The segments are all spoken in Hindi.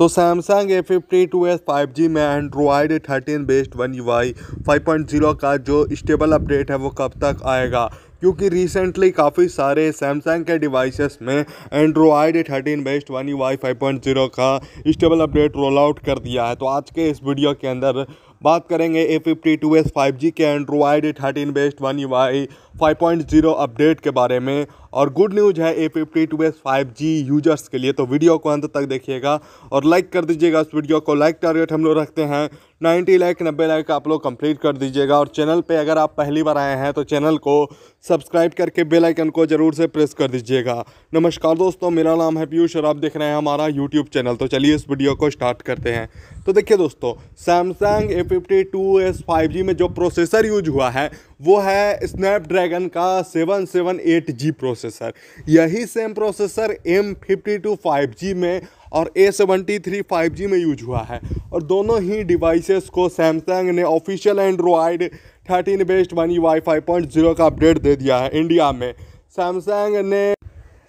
तो Samsung A fifty two S five G में Android thirteen based one U I five point zero का जो स्टेबल अपडेट है वो कब तक आएगा क्योंकि रिसेंटली काफ़ी सारे सैमसंग के डिवाइसेस में Android thirteen based one U I five point zero का स्टेबल अपडेट रोल आउट कर दिया है तो आज के इस वीडियो के अंदर बात करेंगे A fifty two S five G के Android thirteen best one U I five point zero update के बारे में और गुड न्यूज़ है A fifty two S five G users के लिए तो वीडियो को अंत तक देखिएगा और लाइक कर दीजिएगा उस वीडियो को लाइक टारगेट हम लोग रखते हैं नाइन्टी लाख नब्बे लाख आप लोग कंप्लीट कर दीजिएगा और चैनल पे अगर आप पहली बार आए हैं तो चैनल को सब्सक्राइब करके बेल आइकन को ज़रूर से प्रेस कर दीजिएगा नमस्कार दोस्तों मेरा नाम है पीयूष और आप देख रहे हैं हमारा यूट्यूब चैनल तो चलिए इस वीडियो को स्टार्ट करते हैं तो देखिए दोस्तों Samsung A fifty two S five G में जो प्रोसेसर यूज हुआ है वो है स्नैपड्रैगन का seven seven eight G processor यही same processor M fifty two five G में और A seventy three five G में यूज हुआ है और दोनों ही डिवाइसेस को सैमसंग ने official Android thirteen best one E Y five point zero का अपडेट दे दिया है इंडिया में सैमसंग ने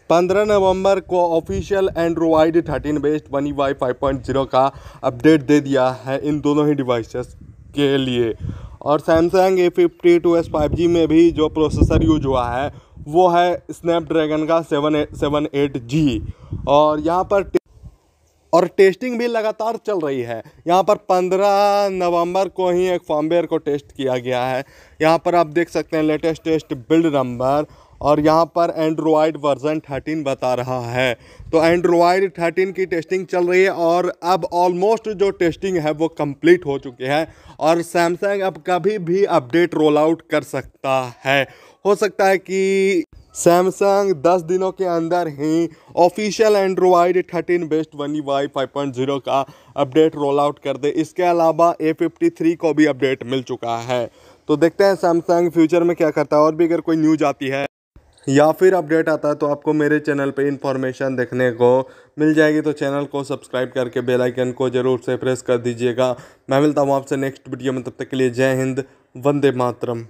पंद्रह नवंबर को official Android thirteen based one E Y five point zero का अपडेट दे दिया है इन दोनों ही डिवाइसेस के लिए और Samsung A fifty two S five G में भी जो प्रोसेसर यूज हुआ है वो है स्नैपड्रैगन का सेवन सेवन एट जी और यहाँ पर और टेस्टिंग भी लगातार चल रही है यहाँ पर 15 नवंबर को ही एक फॉर्मवेयर को टेस्ट किया गया है यहाँ पर आप देख सकते हैं लेटेस्ट टेस्ट बिल्ड नंबर और यहाँ पर एंड्रॉयड वर्जन 13 बता रहा है तो एंड्रॉयड 13 की टेस्टिंग चल रही है और अब ऑलमोस्ट जो टेस्टिंग है वो कंप्लीट हो चुकी है और सैमसंग अब कभी भी अपडेट रोल आउट कर सकता है हो सकता है कि सैमसंग 10 दिनों के अंदर ही ऑफिशियल एंड्रॉयड 13 बेस्ट वनी वाई जीरो का अपडेट रोल आउट कर दे इसके अलावा A53 को भी अपडेट मिल चुका है तो देखते हैं सैमसंग फ्यूचर में क्या करता है और भी अगर कोई न्यूज आती है या फिर अपडेट आता है तो आपको मेरे चैनल पे इन्फॉर्मेशन देखने को मिल जाएगी तो चैनल को सब्सक्राइब करके बेल आइकन को ज़रूर से प्रेस कर दीजिएगा मैं मिलता हूँ आपसे नेक्स्ट वीडियो में तब तक के लिए जय हिंद वंदे मातरम